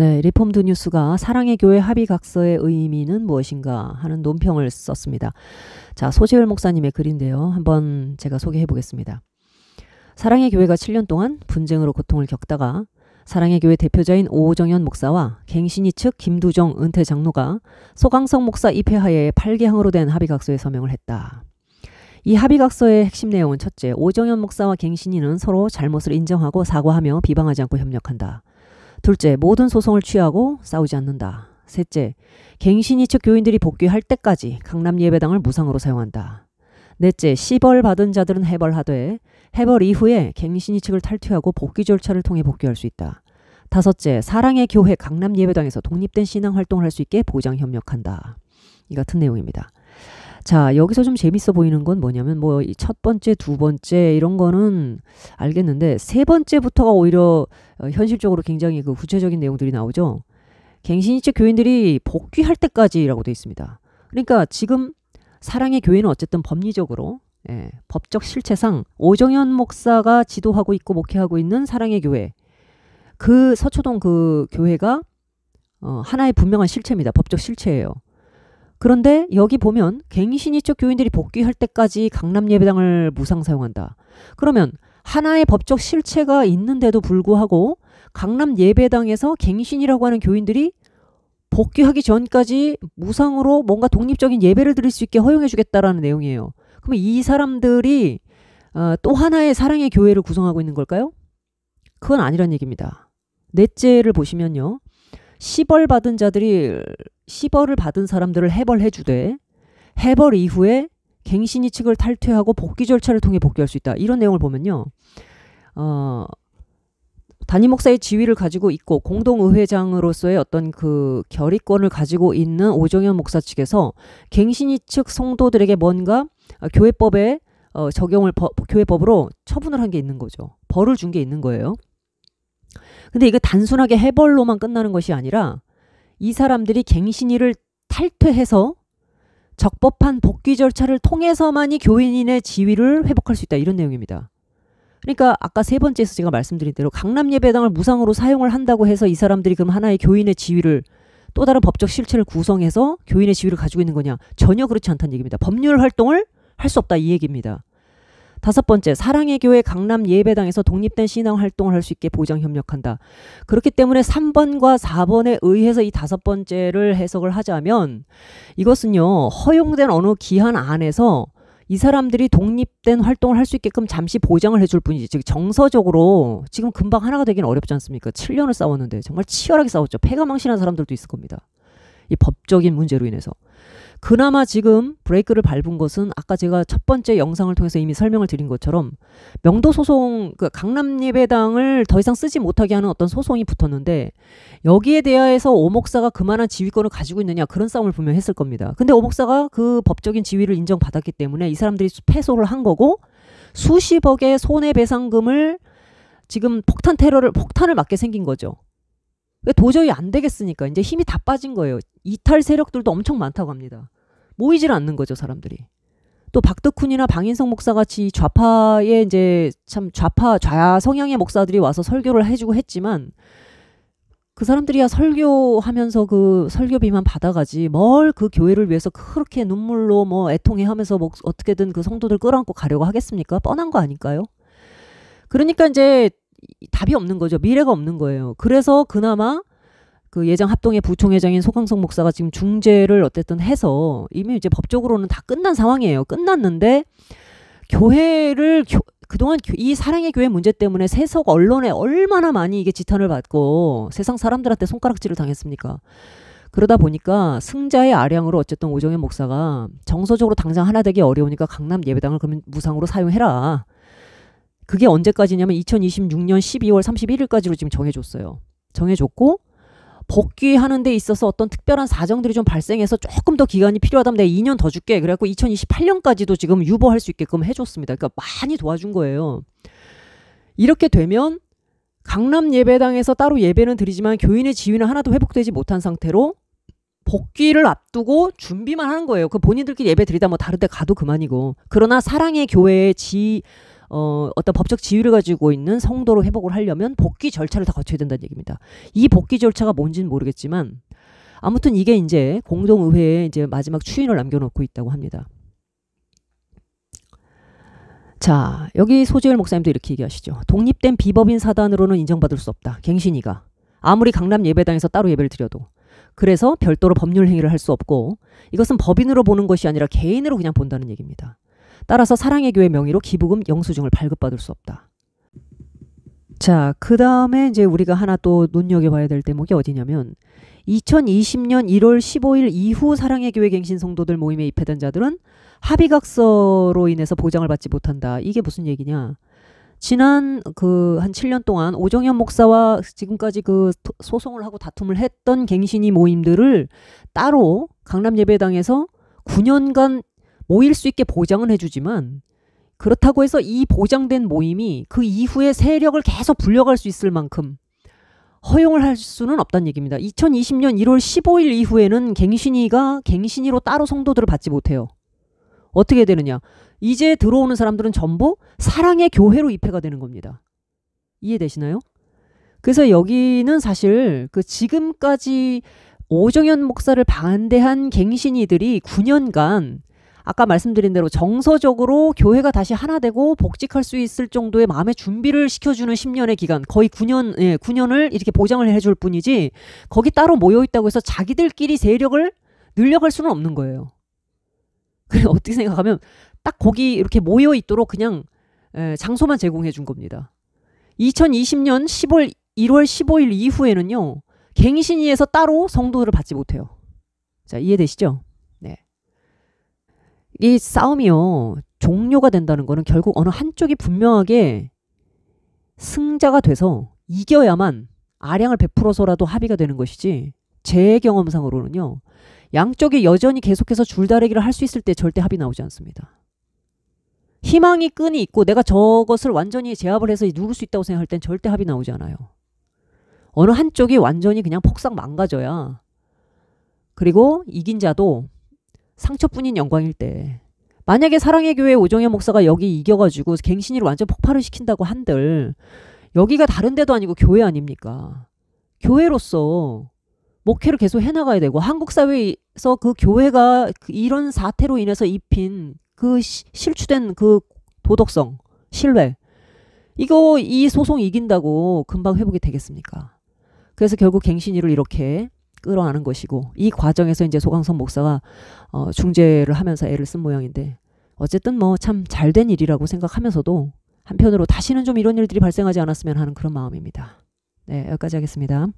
네, 리폼드 뉴스가 사랑의 교회 합의각서의 의미는 무엇인가 하는 논평을 썼습니다. 자, 소지열 목사님의 글인데요. 한번 제가 소개해 보겠습니다. 사랑의 교회가 7년 동안 분쟁으로 고통을 겪다가 사랑의 교회 대표자인 오정현 목사와 갱신이 측 김두정 은퇴 장로가 소강성 목사 입회하에 8개항으로 된 합의각서에 서명을 했다. 이 합의각서의 핵심 내용은 첫째, 오정현 목사와 갱신이는 서로 잘못을 인정하고 사과하며 비방하지 않고 협력한다. 둘째, 모든 소송을 취하고 싸우지 않는다. 셋째, 갱신이 측 교인들이 복귀할 때까지 강남 예배당을 무상으로 사용한다. 넷째, 시벌 받은 자들은 해벌하되 해벌 이후에 갱신이 측을 탈퇴하고 복귀 절차를 통해 복귀할 수 있다. 다섯째, 사랑의 교회 강남 예배당에서 독립된 신앙 활동을 할 수 있게 보장 협력한다. 이 같은 내용입니다. 자, 여기서 좀 재밌어 보이는 건 뭐냐면 뭐 첫 번째, 두 번째 이런 거는 알겠는데 세 번째부터가 오히려 어, 현실적으로 굉장히 그 구체적인 내용들이 나오죠. 갱신이체 교인들이 복귀할 때까지라고 돼 있습니다. 그러니까 지금 사랑의 교회는 어쨌든 법리적으로 예, 법적 실체상 오정현 목사가 지도하고 있고 목회하고 있는 사랑의 교회 그 서초동 그 교회가 어, 하나의 분명한 실체입니다. 법적 실체예요. 그런데 여기 보면 갱신이적 교인들이 복귀할 때까지 강남 예배당을 무상 사용한다. 그러면 하나의 법적 실체가 있는데도 불구하고 강남 예배당에서 갱신이라고 하는 교인들이 복귀하기 전까지 무상으로 뭔가 독립적인 예배를 드릴 수 있게 허용해 주겠다라는 내용이에요. 그러면 이 사람들이 어, 또 하나의 사랑의 교회를 구성하고 있는 걸까요? 그건 아니란 얘기입니다. 넷째를 보시면요. 시벌 받은 자들이 시벌을 받은 사람들을 해벌해 주되 해벌 이후에 갱신이 측을 탈퇴하고 복귀 절차를 통해 복귀할 수 있다. 이런 내용을 보면요. 어, 담임 목사의 지위를 가지고 있고 공동의회장으로서의 어떤 그 결의권을 가지고 있는 오정현 목사 측에서 갱신이 측 성도들에게 뭔가 어, 교회법에 어, 적용을 법, 교회법으로 처분을 한 게 있는 거죠. 벌을 준 게 있는 거예요. 근데 이게 단순하게 해벌로만 끝나는 것이 아니라 이 사람들이 갱신이를 탈퇴해서 적법한 복귀 절차를 통해서만이 교인인의 지위를 회복할 수 있다 이런 내용입니다. 그러니까 아까 세 번째에서 제가 말씀드린 대로 강남 예배당을 무상으로 사용을 한다고 해서 이 사람들이 그럼 하나의 교인의 지위를 또 다른 법적 실체를 구성해서 교인의 지위를 가지고 있는 거냐 전혀 그렇지 않다는 얘기입니다. 법률 활동을 할 수 없다 이 얘기입니다. 다섯 번째, 사랑의 교회 강남 예배당에서 독립된 신앙 활동을 할 수 있게 보장 협력한다. 그렇기 때문에 3번과 4번에 의해서 이 다섯 번째를 해석을 하자면 이것은요, 허용된 어느 기한 안에서 이 사람들이 독립된 활동을 할 수 있게끔 잠시 보장을 해줄 뿐이지. 즉, 정서적으로 지금 금방 하나가 되긴 어렵지 않습니까? 7년을 싸웠는데 정말 치열하게 싸웠죠. 패가 망신한 사람들도 있을 겁니다. 이 법적인 문제로 인해서. 그나마 지금 브레이크를 밟은 것은 아까 제가 첫 번째 영상을 통해서 이미 설명을 드린 것처럼 명도 소송 그 그러니까 강남예배당을 더 이상 쓰지 못하게 하는 어떤 소송이 붙었는데 여기에 대하여서 오목사가 그만한 지휘권을 가지고 있느냐 그런 싸움을 분명 했을 겁니다. 근데 오목사가 그 법적인 지위를 인정받았기 때문에 이 사람들이 패소를 한 거고 수십억의 손해배상금을 지금 폭탄 테러를 폭탄을 맞게 생긴 거죠. 도저히 안 되겠으니까 이제 힘이 다 빠진 거예요. 이탈 세력들도 엄청 많다고 합니다. 모이질 않는 거죠, 사람들이. 또 박덕훈이나 방인성 목사 같이 좌파의 이제 참 좌파 좌야 성향의 목사들이 와서 설교를 해주고 했지만 그 사람들이야 설교하면서 그 설교비만 받아가지 뭘 그 교회를 위해서 그렇게 눈물로 뭐 애통해하면서 뭐 어떻게든 그 성도들 끌어안고 가려고 하겠습니까? 뻔한 거 아닐까요? 그러니까 이제 답이 없는 거죠. 미래가 없는 거예요. 그래서 그나마 그 예장 합동의 부총회장인 소강성 목사가 지금 중재를 어쨌든 해서 이미 이제 법적으로는 다 끝난 상황이에요. 끝났는데 교회를 교, 그동안 이 사랑의 교회 문제 때문에 세속 언론에 얼마나 많이 이게 지탄을 받고 세상 사람들한테 손가락질을 당했습니까? 그러다 보니까 승자의 아량으로 어쨌든 오정현 목사가 정서적으로 당장 하나 되기 어려우니까 강남 예배당을 그러면 무상으로 사용해라. 그게 언제까지냐면 2026년 12월 31일까지로 지금 정해줬어요. 정해줬고 복귀하는 데 있어서 어떤 특별한 사정들이 좀 발생해서 조금 더 기간이 필요하다면 내가 2년 더 줄게. 그래갖고 2028년까지도 지금 유보할 수 있게끔 해줬습니다. 그러니까 많이 도와준 거예요. 이렇게 되면 강남 예배당에서 따로 예배는 드리지만 교인의 지위는 하나도 회복되지 못한 상태로 복귀를 앞두고 준비만 하는 거예요. 그 본인들끼리 예배 드리다 뭐 다른 데 가도 그만이고. 그러나 사랑의 교회의 지, 어, 어떤 법적 지위를 가지고 있는 성도로 회복을 하려면 복귀 절차를 다 거쳐야 된다는 얘기입니다. 이 복귀 절차가 뭔지는 모르겠지만 아무튼 이게 이제 공동의회에 이제 마지막 추인을 남겨놓고 있다고 합니다. 자, 여기 소재열 목사님도 이렇게 얘기하시죠. 독립된 비법인 사단으로는 인정받을 수 없다. 갱신이가. 아무리 강남 예배당에서 따로 예배를 드려도. 그래서 별도로 법률 행위를 할 수 없고 이것은 법인으로 보는 것이 아니라 개인으로 그냥 본다는 얘기입니다. 따라서 사랑의 교회 명의로 기부금 영수증을 발급받을 수 없다. 자, 그 다음에 이제 우리가 하나 또 눈여겨봐야 될 대목이 어디냐면 2020년 1월 15일 이후 사랑의 교회 갱신 성도들 모임에 입회된 자들은 합의각서로 인해서 보장을 받지 못한다. 이게 무슨 얘기냐? 지난 그 한 7년 동안 오정현 목사와 지금까지 그 소송을 하고 다툼을 했던 갱신이 모임들을 따로 강남 예배당에서 9년간 모일 수 있게 보장은 해주지만 그렇다고 해서 이 보장된 모임이 그 이후에 세력을 계속 불려갈 수 있을 만큼 허용을 할 수는 없다는 얘기입니다. 2020년 1월 15일 이후에는 갱신이가 갱신이로 따로 성도들을 받지 못해요. 어떻게 되느냐? 이제 들어오는 사람들은 전부 사랑의 교회로 입회가 되는 겁니다. 이해되시나요? 그래서 여기는 사실 그 지금까지 오정현 목사를 반대한 갱신이들이 9년간 아까 말씀드린 대로 정서적으로 교회가 다시 하나 되고 복직할 수 있을 정도의 마음의 준비를 시켜주는 10년의 기간, 거의 9년, 예, 9년을 이렇게 보장을 해줄 뿐이지, 거기 따로 모여있다고 해서 자기들끼리 세력을 늘려갈 수는 없는 거예요. 그래, 어떻게 생각하면 딱 거기 이렇게 모여있도록 그냥 예, 장소만 제공해 준 겁니다. 2020년 10월, 1월 15일 이후에는요, 갱신위에서 따로 성도를 받지 못해요. 자, 이해되시죠? 이 싸움이요. 종료가 된다는 거는 결국 어느 한쪽이 분명하게 승자가 돼서 이겨야만 아량을 베풀어서라도 합의가 되는 것이지 제 경험상으로는요. 양쪽이 여전히 계속해서 줄다리기를 할 수 있을 때 절대 합의 나오지 않습니다. 희망이 끈이 있고 내가 저것을 완전히 제압을 해서 누를 수 있다고 생각할 땐 절대 합의 나오지 않아요. 어느 한쪽이 완전히 그냥 폭삭 망가져야 그리고 이긴 자도 상처뿐인 영광일 때 만약에 사랑의 교회 오정혜 목사가 여기 이겨가지고 갱신이를 완전 폭발을 시킨다고 한들 여기가 다른 데도 아니고 교회 아닙니까? 교회로서 목회를 계속 해나가야 되고 한국 사회에서 그 교회가 그 이런 사태로 인해서 입힌 그 실추된 그 도덕성, 신뢰 이거 이 소송 이긴다고 금방 회복이 되겠습니까? 그래서 결국 갱신이를 이렇게 끌어안은 것이고 이 과정에서 이제 소강선 목사가 어, 중재를 하면서 애를 쓴 모양인데 어쨌든 뭐 참잘된 일이라고 생각하면서도 한편으로 다시는 좀 이런 일들이 발생하지 않았으면 하는 그런 마음입니다. 네, 여기까지 하겠습니다.